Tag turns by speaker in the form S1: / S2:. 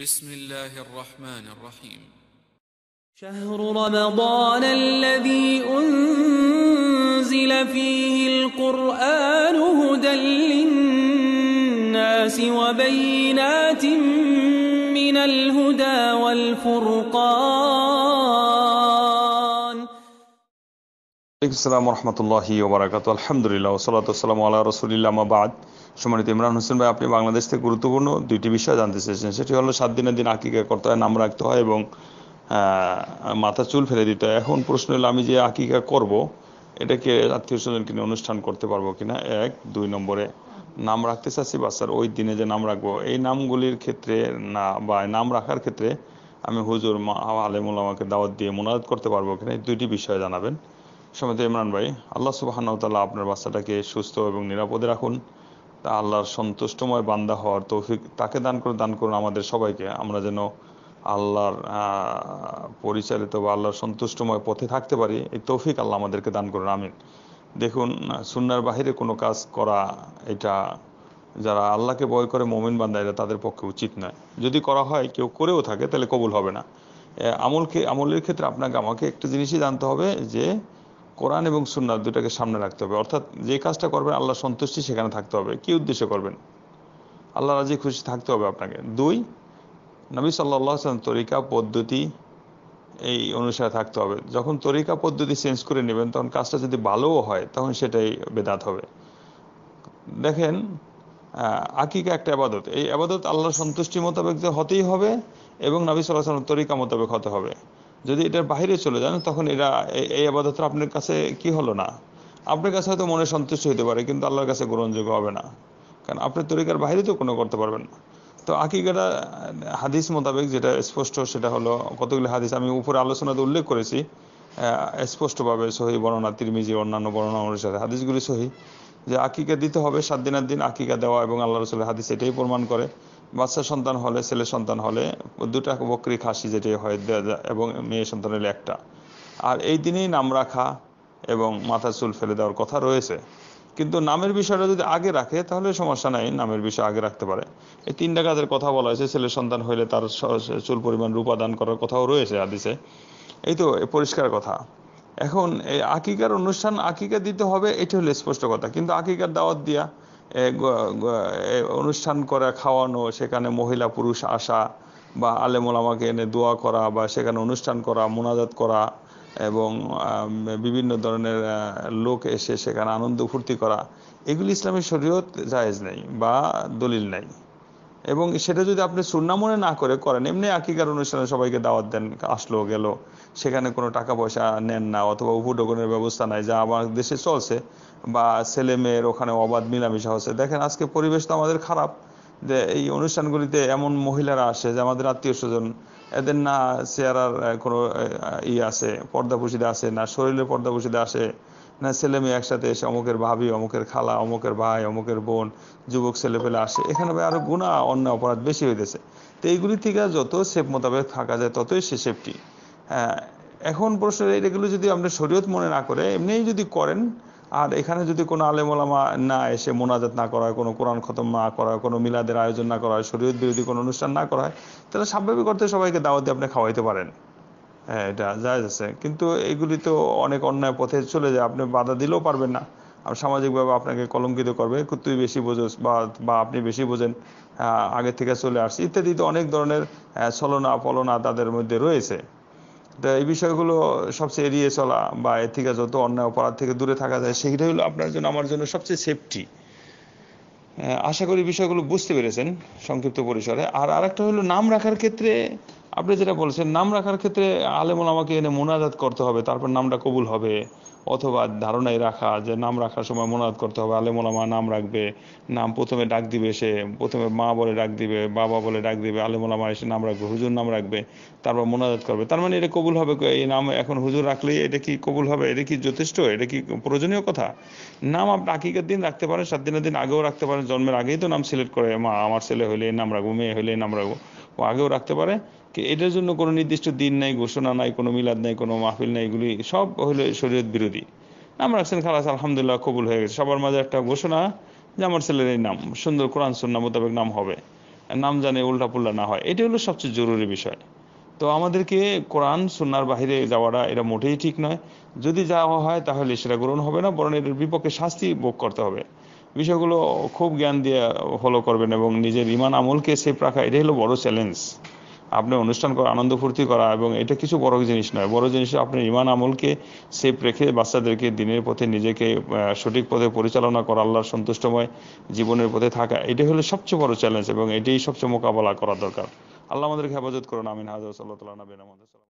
S1: بسم الله الرحمن الرحيم شهر رمضان الذي أنزل فيه القرآن هدى للناس وبينات من الهدى والفرقان السلام ورحمة الله وبركاته الحمد لله والصلاة والسلام على رسول الله ما بعد সম্মানিত ইমরান হোসেন ভাই আপনি বাংলাদেশ থেকে গুরুত্বপূর্ণ দুইটি বিষয় জানতে চেয়েছেন সেটি হলো সাত দিনের দিন আকিকা করতে হয় নাম রাখতে হয় এবং মাথা চুল ফেলে দিতে হয় এখন প্রশ্ন হলো আমি যে আকিকা করব এটাকে আত্মীয় স্বজন কিনে অনুষ্ঠান করতে পারবো কিনা এক দুই নম্বরে নাম রাখতে চাচ্ছি বাচ্চার ওই দিনে যে নাম রাখবো এই নামগুলির ক্ষেত্রে না বা নাম রাখার ক্ষেত্রে আমি হুজুর আলেমুল আমাকে দাওয়াত দিয়ে মোনাজাত করতে পারবো কিনা এই দুইটি বিষয় জানাবেন সমিত ইমরান ভাই আল্লাহ সুবাহ আপনার বাচ্চাটাকে সুস্থ এবং নিরাপদে রাখুন তা আল্লাহর সন্তুষ্টময় বান্দা হওয়ার তৌফিক তাকে দান করে দান করুন আমাদের সবাইকে আমরা যেন আল্লাহর পরিচালিত বা আল্লাহর সন্তুষ্টময় পথে থাকতে পারি এই তৌফিক আল্লাহ আমাদেরকে দান করুন আমিন দেখুন সুন্নার বাহিরে কোনো কাজ করা এটা যারা আল্লাহকে ভয় করে মমিন বান্দা এটা তাদের পক্ষে উচিত নয় যদি করা হয় কেউ করেও থাকে তাহলে কবুল হবে না আমলকে আমলের ক্ষেত্রে আপনাকে আমাকে একটা জিনিসই জানতে হবে যে কোরআন এবং সুন্নাত দুটাকে সামনে রাখতে হবে অর্থাৎ যে কাজটা করবেন আল্লাহ সন্তুষ্টি সেখানে থাকতে হবে কি উদ্দেশ্য করবেন আল্লাহ রাজি খুশি থাকতে হবে আপনাকে দুই নবী সাল্লাহ সাল্লাম তরিকা পদ্ধতি এই অনুসারে থাকতে হবে যখন তরিকা পদ্ধতি চেঞ্জ করে নেবেন তখন কাজটা যদি ভালোও হয় তখন সেটাই বেদাত হবে দেখেন আকিকা একটা আবাদত এই আবাদত আল্লাহর সন্তুষ্টি মোতাবেক হতেই হবে এবং নবী সাল্লাহ সাল্লাম তরিকা মোতাবেক হতে হবে যদি এটার বাহিরে চলে যান তখন এরা এই আবাদতটা আপনার কাছে কি হলো না আপনার কাছে হয়তো মনে সন্তুষ্ট হতে পারে কিন্তু আল্লাহর কাছে গ্রহণযোগ্য হবে না কারণ আপনার তরিকার বাহিরে তো কোনো করতে পারবেন না তো আকিকাটা হাদিস মোতাবেক যেটা স্পষ্ট সেটা হলো কতগুলি হাদিস আমি উপরে আলোচনাতে উল্লেখ করেছি স্পষ্টভাবে সহি বর্ণনা তিরমিজি অন্যান্য বর্ণনা অনুসারে হাদিসগুলি সহি যে আকিকা দিতে হবে সাত দিনের দিন আকিকা দেওয়া এবং আল্লাহ রসুলের হাদিস এটাই প্রমাণ করে বাচ্চা সন্তান হলে ছেলে সন্তান হলে দুটা বকরি খাসি যেটি হয় এবং মেয়ে সন্তান হলে একটা আর এই দিনেই নাম রাখা এবং মাথার চুল ফেলে দেওয়ার কথা রয়েছে কিন্তু নামের বিষয়টা যদি আগে রাখে তাহলে সমস্যা নাই নামের বিষয় আগে রাখতে পারে এই তিনটা কাজের কথা বলা হয়েছে ছেলে সন্তান হইলে তার চুল পরিমাণ রূপা দান করার কথাও রয়েছে আদিছে এই তো পরিষ্কার কথা এখন এই আকিকার অনুষ্ঠান আকিকা দিতে হবে এটি হলো স্পষ্ট কথা কিন্তু আকিকার দাওয়াত দিয়া অনুষ্ঠান করা খাওয়ানো সেখানে মহিলা পুরুষ আসা বা আলেমোলামাকে এনে দোয়া করা বা সেখানে অনুষ্ঠান করা মোনাজাত করা এবং বিভিন্ন ধরনের লোক এসে সেখানে আনন্দ ফুর্তি করা এগুলি ইসলামের শরীয়ত জায়েজ নেই বা দলিল নেই এবং সেটা যদি আপনি সুন্না মনে না করে করেন এমনি আকিকার অনুষ্ঠানে সবাইকে দাওয়াত দেন আসলো গেল সেখানে কোনো টাকা পয়সা নেন না অথবা উপঢোকনের ব্যবস্থা নাই যা আমার দেশে চলছে বা ছেলে মেয়ের ওখানে অবাধ মিলামিশা হচ্ছে দেখেন আজকে পরিবেশ তো আমাদের খারাপ যে এই অনুষ্ঠানগুলিতে এমন মহিলারা আসে যে আমাদের আত্মীয় স্বজন এদের না চেহারার কোনো ই আছে পর্দা পুষিতে আসে না শরীরের পর্দা পুষিতে আসে না ছেলে মেয়ে একসাথে এসে অমুকের ভাবি অমুকের খালা অমুকের ভাই অমুকের বোন যুবক ছেলে পেলে আসে এখানে ভাই আরো গুণা অন্য অপরাধ বেশি হইতেছে তো এইগুলি থেকে যত সেফ মোতাবেক থাকা যায় ততই সে সেফটি হ্যাঁ এখন প্রশ্ন এগুলো যদি আমরা শরীয়ত মনে না করে এমনিই যদি করেন আর এখানে যদি কোনো আলেমোলামা না এসে মোনাজাত না করা হয় কোনো কোরআন খতম না করা হয় কোনো মিলাদের আয়োজন না করা হয় শরীয়ত বিরোধী কোনো অনুষ্ঠান না করা হয় তাহলে স্বাভাবিক অর্থে সবাইকে দাওয়াত দিয়ে আপনি খাওয়াইতে পারেন হ্যাঁ, এটা জায়জ আছে কিন্তু এগুলি তো অনেক অন্যায় পথে চলে যায় আপনি বাধা দিলেও পারবেন না আর সামাজিকভাবে আপনাকে কলঙ্কিত করবে তুই বেশি বোঝোস বা বা আপনি বেশি বোঝেন আগে থেকে চলে আসছে ইত্যাদি তো অনেক ধরনের ছলনা ফলনা তাদের মধ্যে রয়েছে তো এই বিষয়গুলো সবচেয়ে এড়িয়ে চলা বা এর থেকে যত অন্যায় অপরাধ থেকে দূরে থাকা যায় সেটাই হলো আপনার জন্য আমার জন্য সবচেয়ে সেফটি আশা করি বিষয়গুলো বুঝতে পেরেছেন সংক্ষিপ্ত পরিসরে আর আরেকটা হলো নাম রাখার ক্ষেত্রে আপনি যেটা বলছেন নাম রাখার ক্ষেত্রে আলেমন আমাকে এনে মোনাজাত করতে হবে তারপর নামটা কবুল হবে অথবা ধারণায় রাখা যে নাম রাখার সময় মোনাজাত করতে হবে আলেমোলামা নাম রাখবে নাম প্রথমে ডাক দিবে সে প্রথমে মা বলে ডাক দিবে বাবা বলে ডাক দিবে আলেমোলামা এসে নাম রাখবে হুজুর নাম রাখবে তারপর মোনাজাত করবে তার মানে এটা কবুল হবে এই নাম এখন হুজুর রাখলেই এটা কি কবুল হবে এটা কি যথেষ্ট এটা কি প্রয়োজনীয় কথা নাম আপনি আকিকের দিন রাখতে পারেন সাত দিনের দিন আগেও রাখতে পারেন জন্মের আগেই তো নাম সিলেক্ট করে মা আমার ছেলে হলে নাম রাখবো মেয়ে হলে নাম রাখবো ও আগেও রাখতে পারে এটার জন্য কোনো নির্দিষ্ট দিন নাই ঘোষণা নাই কোনো মিলাদ নাই কোনো মাহফিল নাই এগুলি সব হলো শরীয়ত বিরোধী নাম রাখছেন খালাস আলহামদুলিল্লাহ কবুল হয়ে গেছে সবার মাঝে একটা ঘোষণা যে আমার ছেলের এই নাম সুন্দর কোরআন সন্না মোতাবেক নাম হবে নাম জানে উল্টাপুল্টা না হয় এটি হলো সবচেয়ে জরুরি বিষয় তো আমাদেরকে কোরআন সুন্নার বাহিরে যাওয়াটা এটা মোটেই ঠিক নয় যদি যাওয়া হয় তাহলে সেটা গ্রহণ হবে না বরং এটার বিপক্ষে শাস্তি ভোগ করতে হবে বিষয়গুলো খুব জ্ঞান দিয়ে ফলো করবেন এবং নিজের ইমান আমলকে সেফ রাখা এটাই হলো বড় চ্যালেঞ্জ আপনি অনুষ্ঠান করা আনন্দ ফুর্তি করা এবং এটা কিছু বড় জিনিস নয় বড় জিনিস আপনি ইমান আমলকে সেফ রেখে বাচ্চাদেরকে দিনের পথে নিজেকে সঠিক পথে পরিচালনা করা আল্লাহর সন্তুষ্টময় জীবনের পথে থাকা এটাই হলো সবচেয়ে বড় চ্যালেঞ্জ এবং এটাই সবচেয়ে মোকাবেলা করা দরকার আল্লাহ আমাদেরকে হেফাজত করুন আমিন হাজার সাল্লাহ নবীন